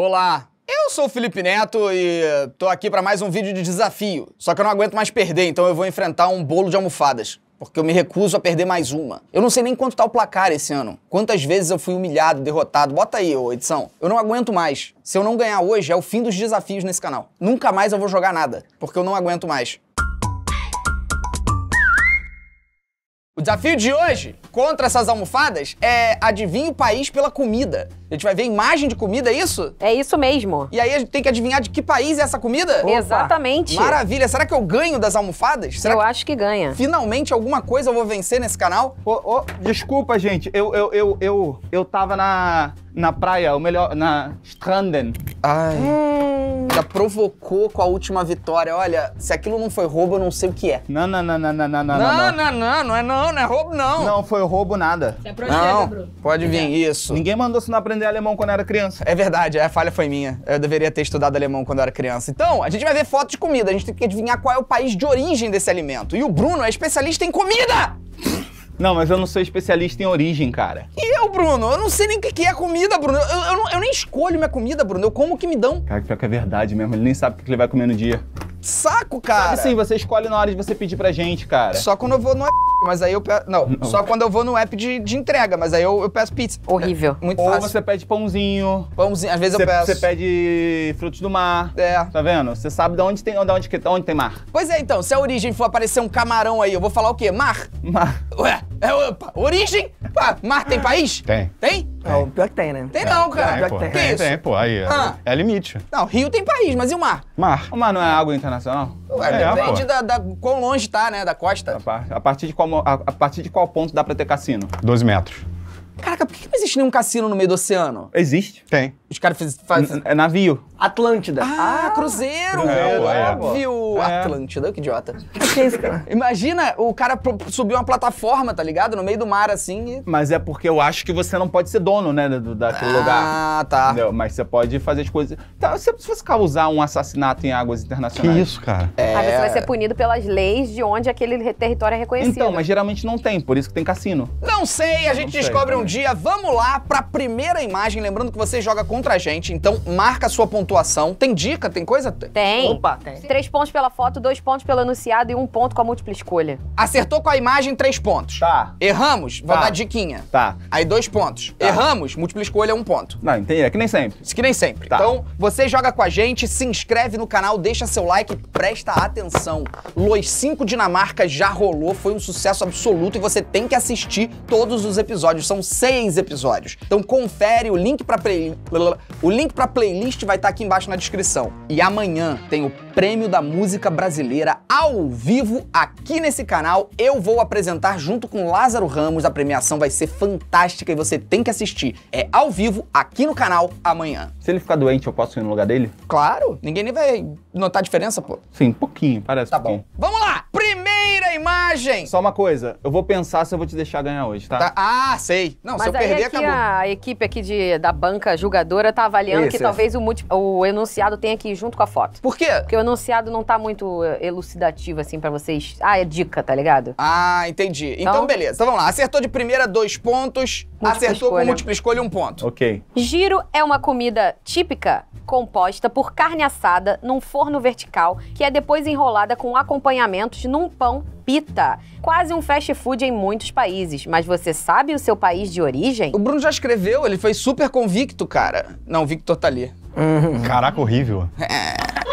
Olá, eu sou o Felipe Neto e tô aqui para mais um vídeo de desafio. Só que eu não aguento mais perder, então eu vou enfrentar um bolo de almofadas. Porque eu me recuso a perder mais uma. Eu não sei nem quanto tá o placar esse ano. Quantas vezes eu fui humilhado, derrotado. Bota aí, ô edição. Eu não aguento mais. Se eu não ganhar hoje, é o fim dos desafios nesse canal. Nunca mais eu vou jogar nada, porque eu não aguento mais. O desafio de hoje, contra essas almofadas, é adivinha o país pela comida. A gente vai ver imagem de comida, é isso? É isso mesmo. E aí a gente tem que adivinhar de que país é essa comida? Opa. Exatamente. Maravilha. Será que eu ganho das almofadas? Será eu que acho que ganha. Finalmente alguma coisa eu vou vencer nesse canal? Oh, oh, desculpa, gente. Eu, eu, eu, eu, eu tava na, na praia, ou melhor, na Stranden. Ai. Hum. Já provocou com a última vitória. Olha, se aquilo não foi roubo, eu não sei o que é. Não, não, não, não, não, não, não. Não, não, não, não é não, não é roubo, não. Não, foi roubo nada. Você é projeta, não, Bruno. Pode vir, é. isso. Ninguém mandou se não aprender aprender alemão quando eu era criança. É verdade, é, a falha foi minha. Eu deveria ter estudado alemão quando eu era criança. Então, a gente vai ver fotos de comida, a gente tem que adivinhar qual é o país de origem desse alimento. E o Bruno é especialista em comida! Não, mas eu não sou especialista em origem, cara. E eu, Bruno? Eu não sei nem o que, que é comida, Bruno. Eu, eu, eu, eu, nem escolho minha comida, Bruno. Eu como o que me dão. Cara, pior que é verdade mesmo. Ele nem sabe o que ele vai comer no dia. Saco, cara. Sabe sim, você escolhe na hora de você pedir pra gente, cara. Só quando eu vou no app, mas aí eu peço... Não, não, só quando eu vou no app de, de entrega, mas aí eu, eu peço pizza. Horrível. É, muito Ou fácil. você pede pãozinho. Pãozinho, às vezes eu peço. Você pede frutos do mar. É. Tá vendo? Você sabe de onde tem, de onde, de onde tem mar. Pois é, então, se a origem for aparecer um camarão aí, eu vou falar o quê? Mar? Mar. Ué, é, origem? Pá, mar tem país? Tem. Tem? É, o pior que tem, né? Tem não, é, cara. Tem, que Tem, tem, isso? tem, pô. Aí é, Ah. é, é limite. Não, Rio tem país, mas e o mar? Mar. O mar não é água internacional? Ué, é, depende pô. da, da quão longe tá, né? Da costa. A, a partir de qual, a, a partir de qual ponto dá pra ter cassino? 12 metros. Caraca, por que não existe nenhum cassino no meio do oceano? Existe. Tem. Os caras fazem. Faz... É navio. Atlântida. Ah, ah cruzeiro! É. é, óbvio! É. Atlântida, que idiota. que é isso, cara? Imagina o cara subir uma plataforma, tá ligado? No meio do mar, assim. E... Mas é porque eu acho que você não pode ser dono, né, do, daquele ah, lugar. Ah, tá. Entendeu? Mas você pode fazer as coisas. Tá, se você causar um assassinato em águas internacionais. Que isso, cara? É... Ah, você vai ser punido pelas leis de onde aquele território é reconhecido. Então, mas geralmente não tem, por isso que tem cassino. Não sei, a gente descobre um dia. Vamos lá pra primeira imagem. Lembrando que você joga com contra a gente, então marca a sua pontuação. Tem dica? Tem coisa? Tem. Opa, tem. Três pontos pela foto, dois pontos pelo enunciado e um ponto com a múltipla escolha. Acertou com a imagem, três pontos. Tá. Erramos, vou tá. dar diquinha. Tá. Aí dois pontos. Tá. Erramos, múltipla escolha, um ponto. Não, entendi. É que nem sempre. Isso que nem sempre. Tá. Então, você joga com a gente, se inscreve no canal, deixa seu like, presta atenção. Los 5 Dinamarca já rolou, foi um sucesso absoluto e você tem que assistir todos os episódios. São seis episódios. Então confere o link pra play... O link para playlist vai estar tá aqui embaixo na descrição. E amanhã tem o Prêmio da Música Brasileira ao vivo aqui nesse canal. Eu vou apresentar junto com Lázaro Ramos. A premiação vai ser fantástica e você tem que assistir. É ao vivo aqui no canal amanhã. Se ele ficar doente, eu posso ir no lugar dele? Claro, ninguém nem vai notar a diferença, pô. Sim, pouquinho, parece. Tá pouquinho. bom. Vamos lá! Primeira imagem! Só uma coisa, eu vou pensar se eu vou te deixar ganhar hoje, tá? tá. Ah, sei. Não, Mas se eu perder, aqui é acabou. A equipe aqui de, da banca julgadora tá avaliando que é. talvez o, o, enunciado tenha que ir junto com a foto. Por quê? Porque eu enunciado não tá muito eh, elucidativo, assim, para vocês. Ah, é dica, tá ligado? Ah, entendi. Então, então, beleza. Então vamos lá. Acertou de primeira, dois pontos. Acertou escolha. com múltipla escolha, um ponto. Ok. Giro é uma comida típica composta por carne assada num forno vertical, que é depois enrolada com acompanhamentos num pão pita. Quase um fast food em muitos países, mas você sabe o seu país de origem? O Bruno já escreveu, ele foi super convicto, cara. Não, Victor tá ali. Uhum. Caraca, horrível. É.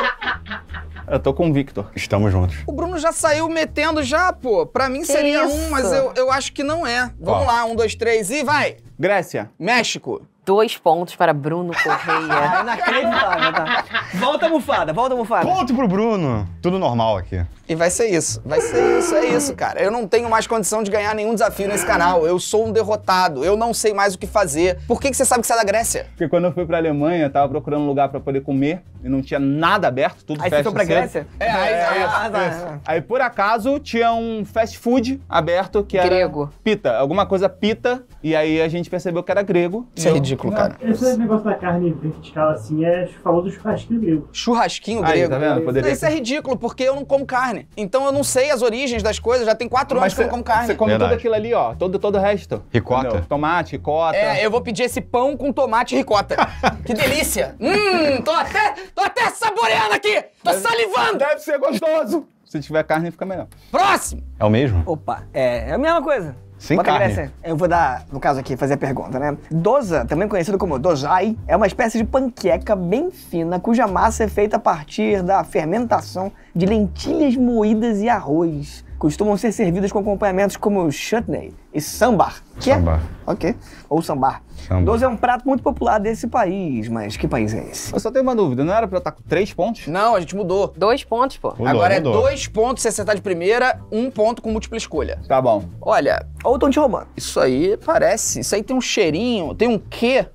Eu tô com o Victor. Estamos juntos. O Bruno já saiu metendo já, pô. Pra mim que seria isso? um, mas eu, eu acho que não é. Vamos Ó. lá, um, dois, três e vai! Grécia. México. Dois pontos para Bruno Correia. É inacreditável, tá? Volta, mufada, volta, mufada. Ponto pro Bruno. Tudo normal aqui. E vai ser isso, vai ser isso, é isso, cara. Eu não tenho mais condição de ganhar nenhum desafio nesse canal. Eu sou um derrotado, eu não sei mais o que fazer. Por que, que você sabe que você é da Grécia? Porque quando eu fui pra Alemanha, eu tava procurando um lugar pra poder comer e não tinha nada aberto, tudo aí fecha Aí você foi pra cedo. Grécia? É, aí, é, é, é, aí por acaso tinha um fast food aberto que era... Grego. Pita, alguma coisa pita. E aí a gente percebeu que era grego. Isso é ridículo, eu... cara. Esse negócio da carne vertical assim é... Falou do churrasquinho grego. Churrasquinho grego? Aí, tá vendo? Poderia... isso é ridículo, porque eu não como carne carne. Então eu não sei as origens das coisas, já tem quatro anos que eu não como carne. Você come Verdade. tudo aquilo ali, ó. Todo, todo o resto. Ricota. Entendeu? Tomate, ricota. É, eu vou pedir esse pão com tomate e ricota. que delícia. Hum, tô até, tô até saboreando aqui. Tô deve, salivando. Deve ser gostoso. Se tiver carne, fica melhor. Próximo. É o mesmo? Opa, é, é a mesma coisa. Sem Bota carne. Eu vou dar, no caso aqui, fazer a pergunta, né? Doza, também conhecido como dozai, é uma espécie de panqueca bem fina, cuja massa é feita a partir da fermentação de lentilhas moídas e arroz costumam ser servidas com acompanhamentos como chutney e sambar. Que é- sambar. É? Ok. Ou sambar. sambar. Doze é um prato muito popular desse país, mas que país é esse? Eu só tenho uma dúvida, não era pra eu estar tá com três pontos? Não, a gente mudou. Dois pontos, pô. É mudou, Agora mudou. é dois pontos se acertar de primeira, um ponto com múltipla escolha. Tá bom. Olha, ou o tom de romano. Isso aí parece, isso aí tem um cheirinho, tem um quê?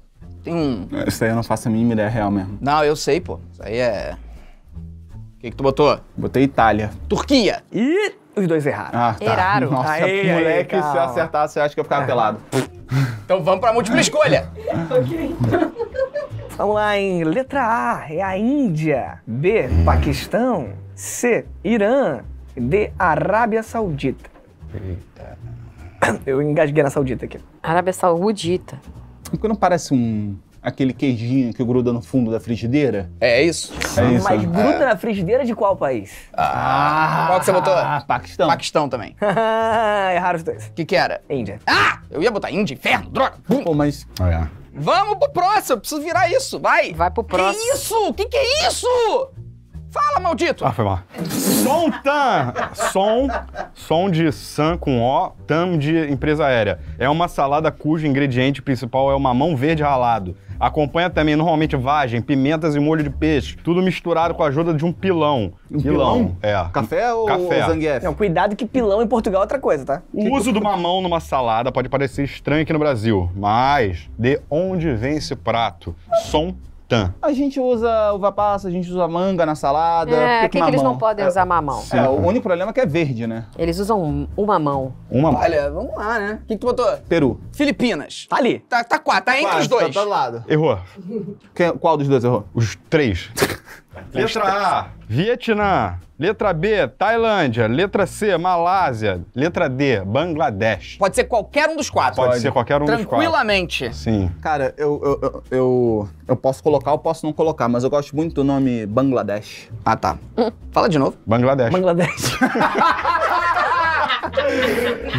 Tem um... É, isso aí eu não faço a mínima ideia real mesmo. Não, eu sei, pô. Isso aí é... O que, que tu botou? Botei Itália. Turquia! Ih! Os dois erraram. Ah, tá. Erraram. Nossa, aí, moleque, aí, se eu acertasse, eu acho que eu ficava é. pelado. Então vamos pra múltipla escolha. ok. Vamos lá, em letra A é a Índia, B, Paquistão, C, Irã, D, Arábia Saudita. Eita. Eu engasguei na saudita aqui. Arábia Saudita. Porque é não parece um aquele queijinho que gruda no fundo da frigideira? É, é isso? É isso. Mas é. gruda é. na frigideira de qual país? Ah, qual que você botou? Ah, Paquistão. Paquistão também. Ah, erraram os dois. O que que era? Índia. Ah! Eu ia botar Índia, inferno, droga! Bum. Pô, mas... Oh, yeah. É. Vamos pro próximo, eu preciso virar isso, vai! Vai pro próximo. Que isso? Que que é isso? Fala, maldito! Ah, foi mal. som tan! Som, som de san com O, TAM de empresa aérea. É uma salada cujo ingrediente principal é o mamão verde ralado. Acompanha também normalmente vagem, pimentas e molho de peixe, tudo misturado com a ajuda de um pilão. Um pilão? pilão? É. Café ou, Café. ou zangief? Não, cuidado que pilão em Portugal é outra coisa, tá? O uso do mamão numa salada pode parecer estranho aqui no Brasil, mas de onde vem esse prato? Som Tá. A gente usa uva passa, a gente usa manga na salada. É, por que, que, eles não podem é, usar mamão? É, o único problema é que é verde, né? Eles usam uma mão uma mão Olha, vamos lá, né? O que, que tu botou? Peru. Filipinas. Tá ali. Tá, tá quatro, tá, tá entre quase, os dois. Tá, tá do lado. Errou. Quem, qual dos dois errou? Os três. Letra A, Vietnã. Letra B, Tailândia. Letra C, Malásia. Letra D, Bangladesh. Pode ser qualquer um dos quatro. Pode, ser qualquer um dos quatro. Tranquilamente. Sim. Cara, eu, eu, eu, eu, posso colocar, eu posso não colocar, mas eu gosto muito do nome Bangladesh. Ah, tá. Fala de novo. Bangladesh. Bangladesh.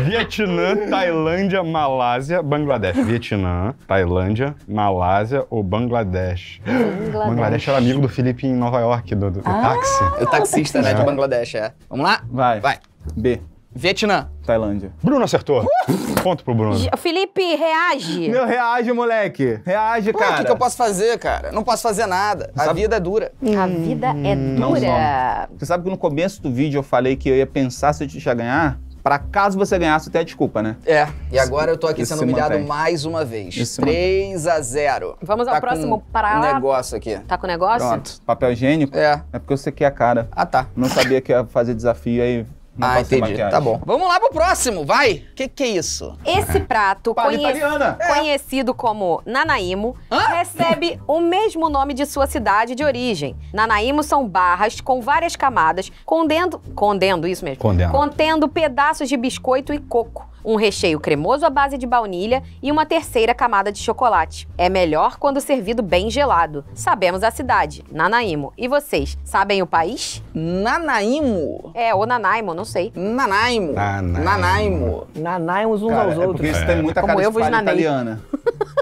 Vietnã, Tailândia, Malásia, Bangladesh. Vietnã, Tailândia, Malásia ou Bangladesh? Bangladesh. Bangladesh era amigo do Felipe em Nova York, do, do, do ah, táxi. O taxista, né, de Bangladesh, é. Vamos lá? Vai. Vai. B. Vietnã. Tailândia. Bruno acertou. Uh! Ponto pro Bruno. Felipe, reage. Meu, reage, moleque. Reage, Pô, cara. O que, que, eu posso fazer, cara? Não posso fazer nada. A vida é dura. A vida é hum, dura. Não, não. Você sabe que no começo do vídeo eu falei que eu ia pensar se eu te ia ganhar? para caso você ganhasse até desculpa, né? É. E agora eu tô aqui Isso sendo humilhado mantém. mais uma vez. Isso 3 a 0. Vamos ao tá próximo para um negócio aqui. Tá com negócio? Pronto. Papel higiênico? É. É porque eu quer a cara. Ah, tá. Não sabia que ia fazer desafio aí não ah, entendi. Tá bom. Vamos lá pro próximo, vai! O que, que é isso? Esse ah. prato, italiana. É. conhecido como Nanaimo, Hã? recebe o mesmo nome de sua cidade de origem. Nanaimo são barras com várias camadas, condendo... Condendo, isso mesmo. Condendo. Contendo pedaços de biscoito e coco um recheio cremoso à base de baunilha e uma terceira camada de chocolate. É melhor quando servido bem gelado. Sabemos a cidade, Nanaimo. E vocês, sabem o país? Nanaimo? É, ou Nanaimo, não sei. Nanaimo. Nanaimo. Nanaimo, Nanaimo uns cara, aos é outros. Porque isso é. tem muita é, Como cara eu de italiana.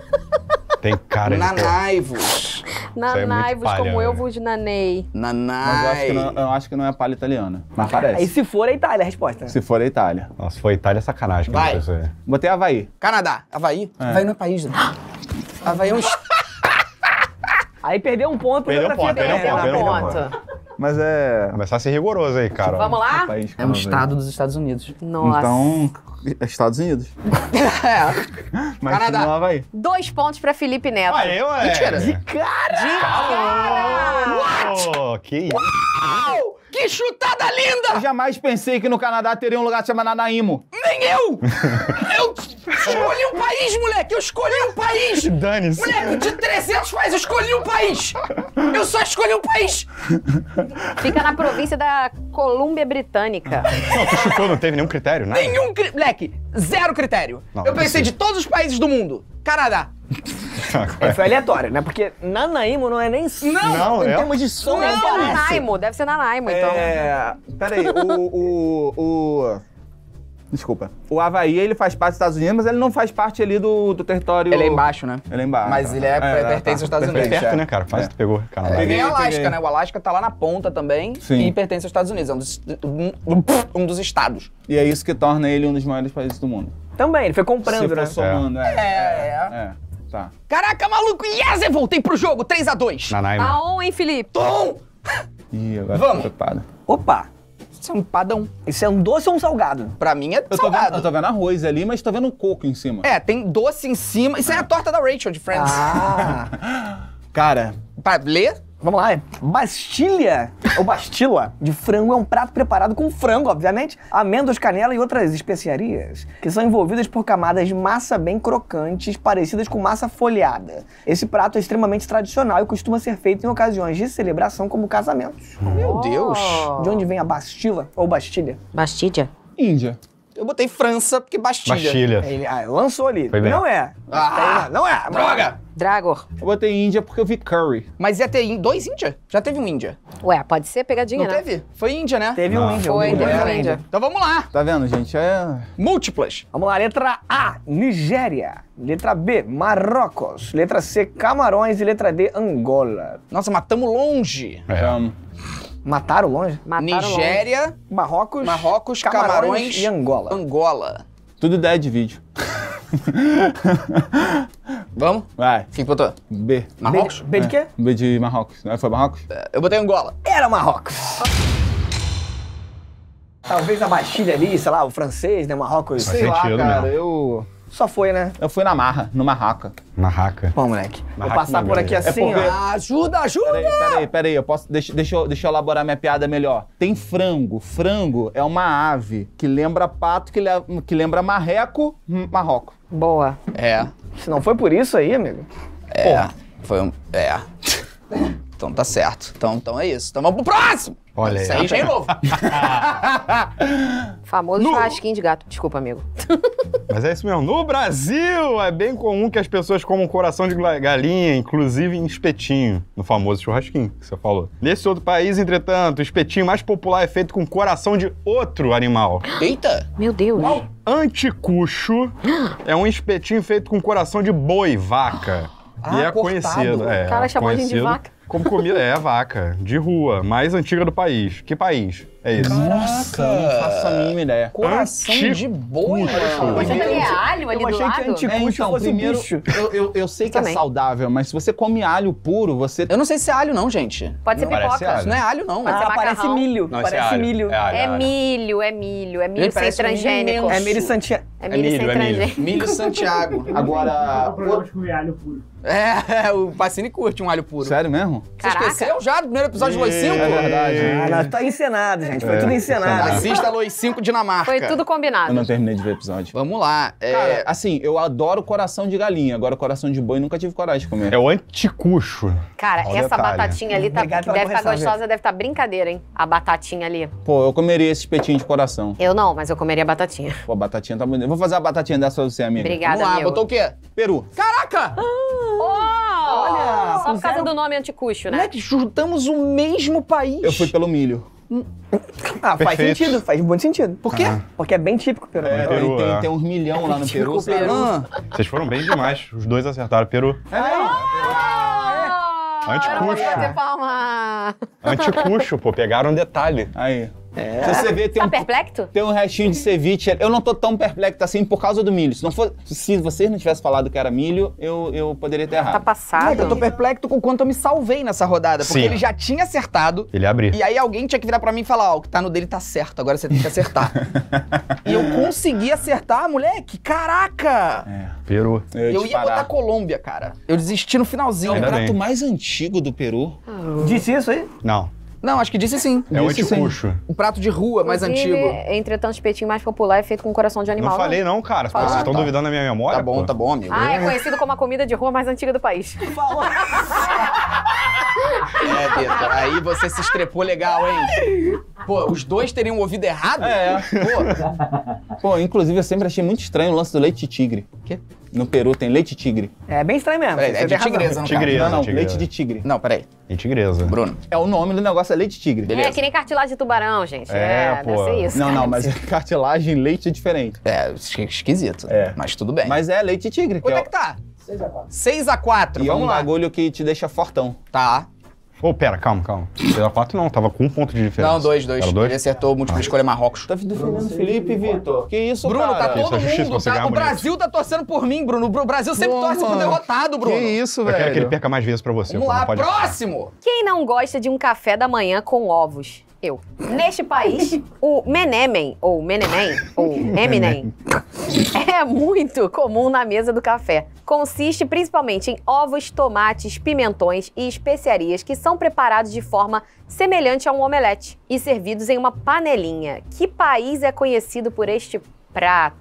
tem cara de... Nanaivos. Nanai-vos é como eu vos nanei. Nanai. Mas eu acho, que não, eu acho que não é palha italiana. Mas parece. E se for a é Itália, a resposta. Se for a é Itália. Nossa, se for a Itália, é sacanagem. Vai. Botei Havaí. Canadá. Havaí? É. Havaí não é país, né? Havaí é um... Aí perdeu um ponto. Perdeu um ponto, perdeu um ponto. Perdeu um ponto. Mas é. Começar a ser rigoroso aí, cara. Vamos lá? é um estado dos Estados Unidos. Nossa. Então, é Estados Unidos. é. Mas Canadá. vai. Dois pontos pra Felipe Neto. Aí, ué. Mentira. De cara! De cara! What? Que isso? Uau! Que chutada linda! Eu jamais pensei que no Canadá teria um lugar chamado Nanaimo. Nem eu! eu escolhi um país, moleque! Eu escolhi um país! Dane-se! Moleque, de 300 países, eu escolhi um país! Eu só escolhi um país! Fica na província da Colômbia Britânica. Não, tu chutou, não teve nenhum critério, né? Nenhum critério. Moleque, zero critério. Não, eu pensei de todos os países do mundo. Canadá. é, foi aleatório, né? Porque Nanaimo não é nem Não, não em é... termos de som. Não, não é Nanaimo, deve ser Nanaimo, então. É. Peraí, o. o, o... Desculpa. O Havaí, ele faz parte dos Estados Unidos, mas ele não faz parte ali do, do território... Ele é embaixo, né? Ele é embaixo. Mas ele é, é, é, é pertence aos tá. Estados Unidos. É perto, né, cara? Quase é. tu pegou. o é. E nem é. Alasca, né? O Alasca tá lá na ponta também Sim. e pertence aos Estados Unidos. É um dos, um, um dos estados. E é isso que torna ele um dos maiores países do mundo. Também, ele foi comprando, Se né? somando, é. é. é. é. Tá. Caraca, maluco! Yes! Eu voltei pro jogo! 3x2. Nanaima. A on, hein, Felipe? Tom! Ih, agora Vamos. tô preocupado. Opa! Isso é um padão. Isso é um doce ou um salgado? Pra mim é eu salgado. Vendo, eu tô vendo arroz ali, mas tô vendo um coco em cima. É, tem doce em cima. Isso ah. é a torta da Rachel de Friends. Ah. Cara. Pra ler? Vamos lá, é Bastilha ou Bastila de frango é um prato preparado com frango, obviamente, amêndoas, canela e outras especiarias, que são envolvidas por camadas de massa bem crocantes, parecidas com massa folheada. Esse prato é extremamente tradicional e costuma ser feito em ocasiões de celebração, como casamentos. Meu Deus! De onde vem a Bastila ou Bastilha? Bastidia? Índia. Eu botei França, porque Bastilha. Bastilha. Ele ah, lançou ali. Foi bem. Não é. Ah, não é. é. Droga! Dragor. Eu botei Índia porque eu vi Curry. Mas ia ter dois Índia? Já teve um Índia. Ué, pode ser pegadinha, Não né? teve? Foi Índia, né? Teve um ah. índio. Foi, teve um índio. Então vamos lá. Tá vendo, gente? É... Múltiplas. Vamos lá, letra A, Nigéria. Letra B, Marrocos. Letra C, Camarões. E letra D, Angola. Nossa, matamos longe. É. Mataram longe? Mataram Nigéria, longe. Marrocos, Marrocos Camarões, Camarões, e Angola. Angola. Tudo ideia de vídeo. Vamos? Vai. Quem botou? B. Marrocos? B de, B de quê? B de Marrocos. Não foi Marrocos? É, eu botei Angola. Era Marrocos. Talvez a Bastilha ali, sei lá, o francês, né? Marrocos, Faz né? sei sentido, lá, cara. Eu só foi, né? Eu fui na marra, no marraca. Marraca. Pô, moleque. vou passar é por aqui assim, é porque... ó. Ajuda, ajuda! Peraí, peraí, peraí. Eu posso... Deixa, deixa, eu, deixa eu elaborar minha piada melhor. Tem frango. Frango é uma ave que lembra pato, que, le... que lembra marreco, hum, marroco. Boa. É. Se não foi por isso aí, amigo. É. Pô. Foi um... É. Então tá certo. Então, então é isso. Então vamos pro próximo! Olha aí. Isso aí já é novo. Famoso no... churrasquinho de gato. Desculpa, amigo. Mas é isso mesmo. No Brasil, é bem comum que as pessoas comam coração de galinha, inclusive em espetinho, no famoso churrasquinho que você falou. Nesse outro país, entretanto, o espetinho mais popular é feito com coração de outro animal. Eita! Meu Deus. Anticucho é um espetinho feito com coração de boi, vaca. Ah, e é cortado. conhecido. É, o cara chamou a gente de vaca. Como comida. é, vaca. De rua. Mais antiga do país. Que país? É isso. Nossa, não faço a mínima ideia. Coração anticucho. de boi, mano. Você é alho ali eu do lado? Eu achei que anticucho é, então, fosse primeiro, bicho. Eu, eu, eu sei que é Também. é saudável, mas se você come alho puro, você... Eu não sei se é alho não, gente. Pode ser pipoca. Parece não é alho não. Pode ah, parece milho. Não, parece é alho. milho. É, alho, é, é milho, é milho. É milho gente, sem transgênico. Um é milho Santiago. É, é milho, é milho sem transgênico. Milho Santiago. Agora... Eu comer alho puro. É, o Pacini curte um alho puro. Sério mesmo? Você esqueceu já do primeiro episódio de Los 5? É verdade. Ah, tá encenado, gente. Foi é, tudo encenado. Assista a Lois 5 Dinamarca. Foi tudo combinado. Eu não terminei de ver o episódio. Vamos lá. É... Cara, assim, eu adoro coração de galinha. Agora, coração de boi, nunca tive coragem de comer. É o anticucho. Cara, Olha essa batatinha ali tá, que deve estar tá gostosa, deve estar tá brincadeira, hein? A batatinha ali. Pô, eu comeria esse espetinho de coração. Eu não, mas eu comeria a batatinha. Pô, a batatinha tá bonita. Vou fazer a batatinha dessa você, amiga. Obrigada, Vamos lá, amigo. botou o quê? Peru. Caraca! oh, olha! Só por causa zero... do nome anticucho, né? Moleque, é juntamos o mesmo país. Eu fui pelo milho. Ah, faz sentido, faz muito sentido. Por quê? Ah. Porque é bem típico peru. É, é peru tem, é. tem uns milhão lá no Peru. peru. Ah. Vocês foram bem demais, os dois acertaram. Peru. É, ah, é. Anticucho. pô, pegaram um detalhe. Aí. É. Se você vê, tem tá um, perplexo? Tem um restinho de ceviche. Eu não tô tão perplexo assim por causa do milho. Se, não for, se vocês não tivessem falado que era milho, eu, eu poderia ter errado. Tá passado. Não, eu tô perplexo com o quanto eu me salvei nessa rodada. Porque Sim. ele já tinha acertado. Ele abriu. E aí alguém tinha que virar pra mim e falar, ó, oh, o que tá no dele tá certo, agora você tem que acertar. e eu consegui acertar, moleque. Caraca! É. Peru. Eu, eu ia parar. botar Colômbia, cara. Eu desisti no finalzinho. É o prato mais antigo do Peru. Disse isso aí? Não. Não, acho que disse sim. É o disse O Um prato de rua mais Inclusive, antigo. Entretanto, o espetinho mais popular é feito com coração de animal. Não né? falei não, cara. vocês ah, estão tá. duvidando da minha memória? Tá bom, pô. tá bom, amigo. Ah, é conhecido como a comida de rua mais antiga do país. Falou. É, Vitor, aí você se estrepou legal, hein? Pô, os dois teriam ouvido errado? É. Pô. Pô, inclusive eu sempre achei muito estranho o lance do leite tigre. Quê? No Peru tem leite tigre. É bem estranho mesmo. Peraí, é de tigresa, não tigresa, Não, não, tigresa. leite de tigre. Não, peraí. De tigresa. Bruno. É o nome do negócio, é leite tigre. Beleza. É que nem cartilagem de tubarão, gente. É, é pô. Deve isso. Não, cara, não, mas cartilagem leite é diferente. É, esquisito. É. Mas tudo bem. Mas é leite tigre. Quanto é, é que tá? 6x4. 6x4, é vamos lá. é um bagulho que te deixa fortão. Tá. Ô, oh, pera, calma, calma. Era 4 não, tava com um ponto de diferença. Não, dois, dois. Ele acertou o múltipla ah. escolha é Marrocos. Tá defendendo Felipe Vitor. Que isso, Bruno, tá cara? É tá todo isso, mundo. É justiça, tá, o Brasil tá torcendo por mim, Bruno. O Brasil sempre torce por derrotado, Bruno. Que isso, velho. Eu quero que ele perca mais vezes pra você. Vamos lá, próximo! Quem não gosta de um café da manhã com ovos? Eu. Neste país, o menemen, ou menemen, ou eminem, é muito comum na mesa do café. Consiste principalmente em ovos, tomates, pimentões e especiarias que são preparados de forma semelhante a um omelete e servidos em uma panelinha. Que país é conhecido por este prato?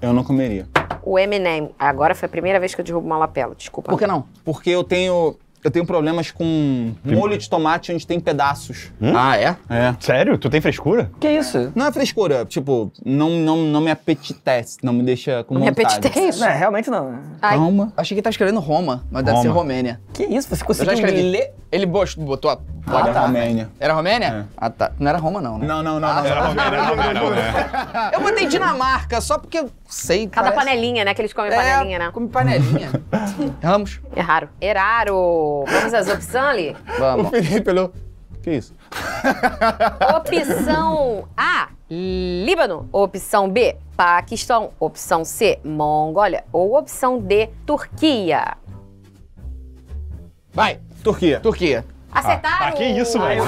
Eu não comeria. O Eminem. Agora foi a primeira vez que eu derrubo uma lapela, desculpa. Por que não? Porque eu tenho eu tenho problemas com molho de tomate onde tem pedaços. Hum? Ah, é? É. Sério? Tu tem frescura? Que isso? Não é frescura. Tipo, não, não, não me apetitece, não me deixa com não vontade. Me apetitece? Não, realmente não. Ai. Roma. Achei que tá escrevendo Roma, mas Roma. deve ser Romênia. Que isso? Você conseguiu ler? Ele botou a placa. Ah, tá. Romênia. Era Romênia? É. Ah, tá. Não era Roma, não, né? Não, não, não. Ah, tá. não, não. Era Romênia, não, Eu botei Dinamarca só porque eu sei. Cada parece... panelinha, né? Que eles comem é, panelinha, né? Come panelinha. Erramos. É raro. Vamos às opções ali? Vamos. O Felipe olhou. Que isso? Opção A, Líbano. Opção B, Paquistão. Opção C, Mongólia. Ou opção D, Turquia. Vai. Turquia. Turquia. Acertaram? Ah, que isso, velho?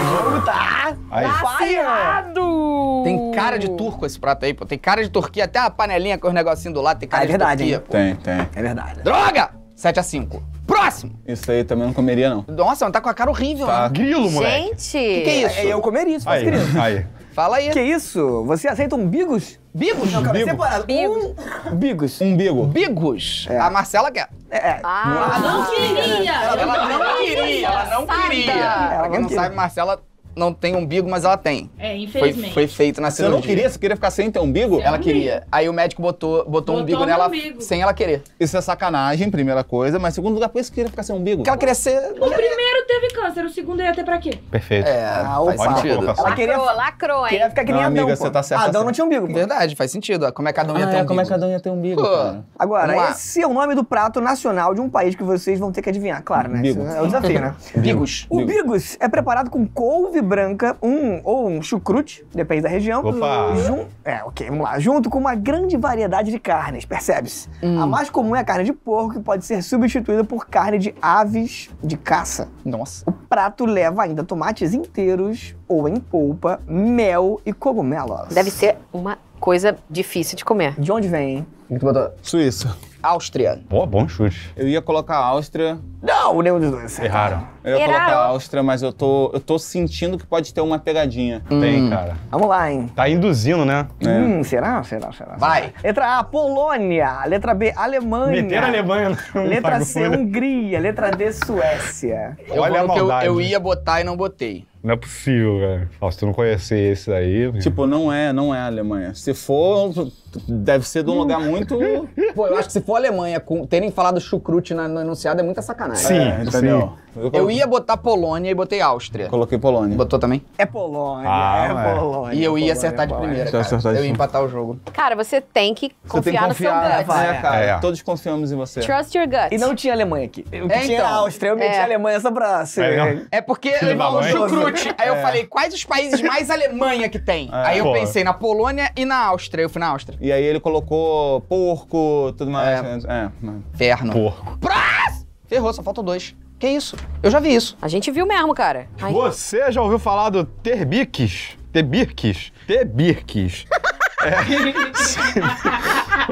Tá vaciado! Tá tem cara de turco esse prato aí, pô. Tem cara de Turquia. Até a panelinha com os negocinhos do lado tem cara ah, é de verdade, Turquia, hein? pô. Tem, tem. É verdade. Droga! 7 a 5. Próximo! Isso aí também não comeria, não. Nossa, mas tá com a cara horrível, Tá. né? Grilo, moleque. Gente! Que que é isso? Eu comeria isso, mas Aí, querido. aí. Fala aí. Que isso? Você aceita um bigos? Bigos? Não, cara, Bigo. separado. Bigo. Bigos. Umbigo. É. A Marcela quer. É, é. Ah, Ela não queria! Ela não queria, ela não queria. Pra quem não sabe, Marcela não tem umbigo, mas ela tem. É, infelizmente. Foi, foi feito na cirurgia. Você não queria? Você queria ficar sem ter umbigo? Sem ela umbigo. queria. Aí o médico botou, botou, botou umbigo nela umbigo. sem ela querer. Isso é sacanagem, primeira coisa. Mas, segundo lugar, por isso que queria ficar sem umbigo. Porque ela queria ser... O primeiro teve câncer, o segundo ia ter pra quê? Perfeito. É, ah, opa. Faz sentido. Ela queria, lacrou, lacrou, hein? Queria ficar que nem não, Adão, amiga, pô. você tá certo ah, Adão não tinha umbigo. Pô. Verdade, faz sentido. Como é que Adão ah, ia ter é, umbigo? como é que Adão ia ter umbigo, pô. cara. Agora, esse é o nome do prato nacional de um país que vocês vão ter que adivinhar, claro, né? Bigo. É o desafio, né? Bigos. O bigos é preparado com couve branca, um ou um chucrute, depende da região. Opa! Jun... É, ok, vamos lá. Junto com uma grande variedade de carnes, percebe-se? Hum. A mais comum é a carne de porco, que pode ser substituída por carne de aves de caça. Nossa. O prato leva ainda tomates inteiros ou em polpa, mel e cogumelos. Deve ser uma coisa difícil de comer. De onde vem? O que tu botou? Suíça. Áustria. Pô, bom chute. Eu ia colocar Áustria. Não, nenhum dos dois. Erraram. Eu ia Erraram. colocar Áustria, mas eu tô, eu tô sentindo que pode ter uma pegadinha. Hum. Tem, cara. Vamos lá, hein? Tá induzindo, né? É. Hum, é. será? Será? Será? Vai. Letra A, Polônia. Letra B, Alemanha. Meter a Alemanha. Letra C, Hungria. Letra D, Suécia. Eu Olha a maldade. Eu, eu ia botar e não botei. Não é possível, velho. Se tu não conhecer esse daí... Tipo, não é, não é a Alemanha. Se for, deve ser de um hum. lugar muito muito. Pô, eu acho que se for Alemanha, com... terem falado chucrute na, no enunciado é muita sacanagem. Sim, é, entendeu? Sim. Eu, eu, ia botar Polônia e botei Áustria. Coloquei Polônia. Botou também? É Polônia, ah, é, é Polônia. E eu ia acertar de primeira. Cara. Acertar de... Eu ia empatar o jogo. Cara, você tem que confiar, tem que confiar no seu gut. Né, cara. É. é. Todos confiamos em você. Trust your gut. E não tinha Alemanha aqui. Eu é, tinha então, Áustria, eu meti a é. Alemanha só pra ser. É, é porque ele falou chucrute. Aí eu falei, quais os países mais Alemanha que tem? Aí eu pensei na Polônia e na Áustria. Eu fui na Áustria. E aí ele colocou porco, tudo mais. É. Né? é. Né. Porco. Prás! Ferrou, só faltam dois. Que isso? Eu já vi isso. A gente viu mesmo, cara. Ai. Você já ouviu falar do Terbiques? Tebirques? Tebirques. É.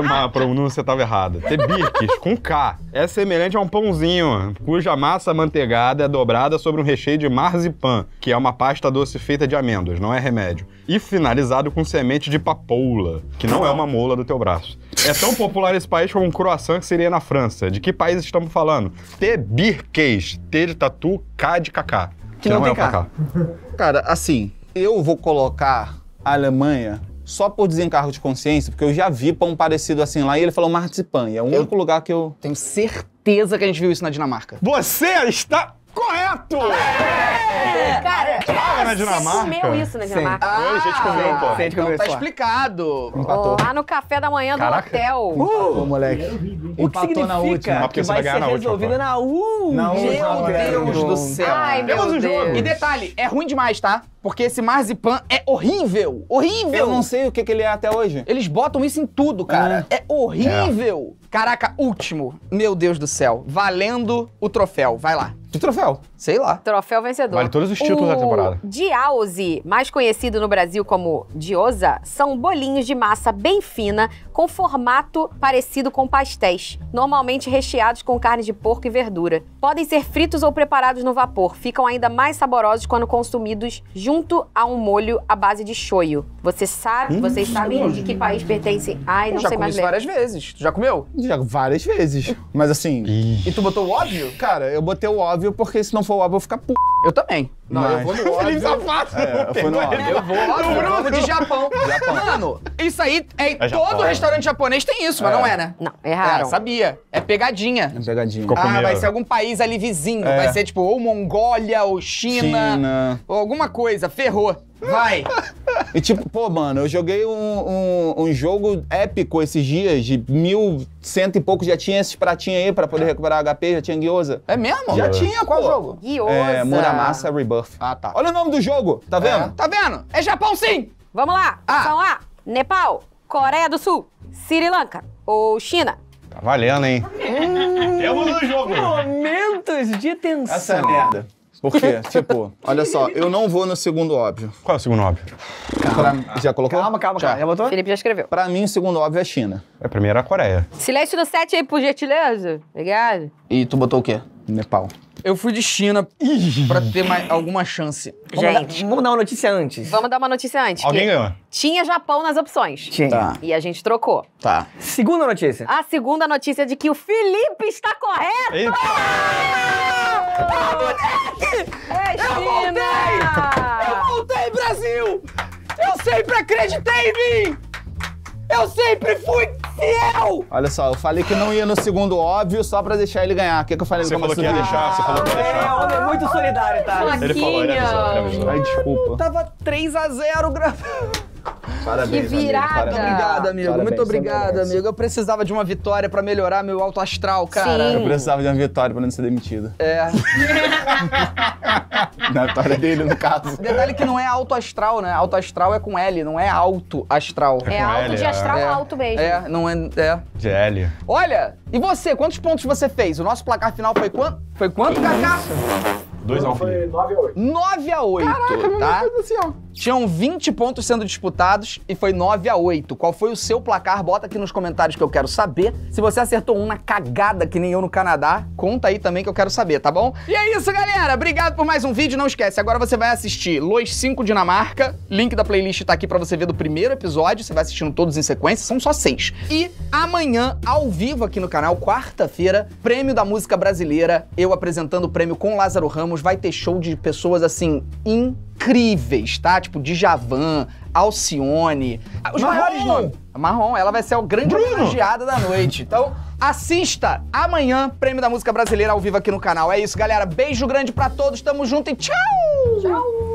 Uma ah, pronúncia estava errada. Tebirques, com K. É semelhante a um pãozinho, cuja massa manteigada é dobrada sobre um recheio de marzipan, que é uma pasta doce feita de amêndoas, não é remédio. E finalizado com semente de papoula, que não é uma mola do teu braço. É tão popular esse país como um croissant que seria na França. De que país estamos falando? Tebirques. T de tatu, K de cacá. Que, que não, não é o cacá. Cara, assim, eu vou colocar a Alemanha só por desencargo de consciência, porque eu já vi pão parecido assim lá e ele falou marzipan. E é o eu único lugar que eu. Tenho certeza que a gente viu isso na Dinamarca. Você está correto! É! Cara, é. É comeu Você isso na né, Dinamarca. Ah, sim. Ah, a gente comeu, pô. Sim, então tá explicado. Empatou. Lá no café da manhã Caraca. do hotel. Uh, uh, moleque. O que significa ah, na última, que vai ser na resolvido na última. Meu Deus do céu. Ai, meu Deus. Jogo. E detalhe, é ruim demais, tá? Porque esse marzipan é horrível. Horrível. Eu não sei o que, que ele é até hoje. Eles botam isso em tudo, cara. É, é horrível. É. Caraca, último. Meu Deus do céu. Valendo o troféu. Vai lá. De troféu, sei lá. Troféu vencedor. Vale todos os títulos o da temporada. Diauze, mais conhecido no Brasil como diosa, são bolinhos de massa bem fina com formato parecido com pastéis, normalmente recheados com carne de porco e verdura. Podem ser fritos ou preparados no vapor, ficam ainda mais saborosos quando consumidos junto a um molho à base de shoyu. Você sabe, hum, vocês sabem hum. de que país pertencem? Ai, não já sei mais comi várias vezes. Tu já comeu? Já várias vezes. Mas assim, e tu botou o óbvio? Cara, eu botei o óbvio óbvio, porque se não for o óbvio, eu vou ficar p. Eu também. Não, mas... eu vou no óbvio. Felipe Safado. É, eu fui no óbvio. É, eu vou óbvio, eu vou de Japão. Japão. Mano, isso aí, é, é Japão, todo restaurante japonês tem isso, mas não é, é né? Não, erraram. É, sabia. É pegadinha. É pegadinha. Ah, Ficou ah, comigo. vai ser algum país ali vizinho. É. Vai ser tipo ou Mongólia, ou China, China. ou alguma coisa. Ferrou. Vai! E tipo, pô, mano, eu joguei um, um, um jogo épico esses dias, de mil cento e pouco, já tinha esses pratinhos aí pra poder recuperar HP, já tinha guiosa. É mesmo? Já é. tinha, qual pô? jogo? Guiosa. É, Muramasa Rebuff. Ah, tá. Olha o nome do jogo, tá é. vendo? É. Tá vendo? É Japão sim! Vamos lá, opção ah. A, Nepal, Coreia do Sul, Sri Lanka ou China. Tá valendo, hein? Hum, Temos um jogo. Momentos de tensão. Essa é merda. Por quê? tipo, olha só, eu não vou no segundo óbvio. Qual é o segundo óbvio? Calma. Pra, já colocou? Calma, calma, já. calma. Já botou? Felipe já escreveu. Pra mim, o segundo óbvio é China. É, pra é a Coreia. Silêncio no set aí, por gentileza. Obrigado. E tu botou o quê? Nepal. Eu fui de China pra ter mais, alguma chance. Vamos gente, dar, vamos dar uma notícia antes. Vamos dar uma notícia antes. Alguém ganhou? Tinha Japão nas opções. Tinha. Tá. E a gente trocou. Tá. Segunda notícia. A segunda notícia é de que o Felipe está correto! Eita. Ah, moleque! É eu voltei! Eu voltei, Brasil! Eu sempre acreditei em mim! Eu sempre fui fiel! Olha só, eu falei que não ia no segundo óbvio só pra deixar ele ganhar. O que, que eu falei você no começo? Você falou que ia deixar, você falou que ia deixar. É, homem muito solidário, tá? Ele falou, ele avisou, ele avisou. Ai, desculpa. Tava 3x0, gravando. Parabéns, que virada. Amigo. Obrigado, amigo. Parabéns, Muito obrigado, amigo. Eu precisava de uma vitória pra melhorar meu alto astral, cara. Sim. Eu precisava de uma vitória pra não ser demitido. É. Na vitória dele, no caso. Detalhe que não é alto astral, né? Alto astral é com L, não é alto astral. É, é alto L, de astral é. alto mesmo. É, não é. é. De L. Olha, e você, quantos pontos você fez? O nosso placar final foi quanto? Foi quanto, Cacá? 2 x 1 um, Foi 9 a 8. 9 x 8, Caraca, tá? do céu. Assim, Tinham 20 pontos sendo disputados e foi 9 a 8. Qual foi o seu placar? Bota aqui nos comentários que eu quero saber. Se você acertou um na cagada que nem eu no Canadá, conta aí também que eu quero saber, tá bom? E é isso, galera. Obrigado por mais um vídeo. Não esquece, agora você vai assistir Los 5 Dinamarca. Link da playlist tá aqui para você ver do primeiro episódio. Você vai assistindo todos em sequência. São só seis. E amanhã, ao vivo aqui no canal, quarta-feira, Prêmio da Música Brasileira. Eu apresentando o prêmio com Lázaro Ramos vai ter show de pessoas assim incríveis, tá? Tipo Djavan, Alcione, os Marrom. maiores nomes. Marrom, ela vai ser o grande homenageada da noite. Então, assista amanhã Prêmio da Música Brasileira ao vivo aqui no canal. É isso, galera. Beijo grande para todos. Tamo junto e tchau. Tchau.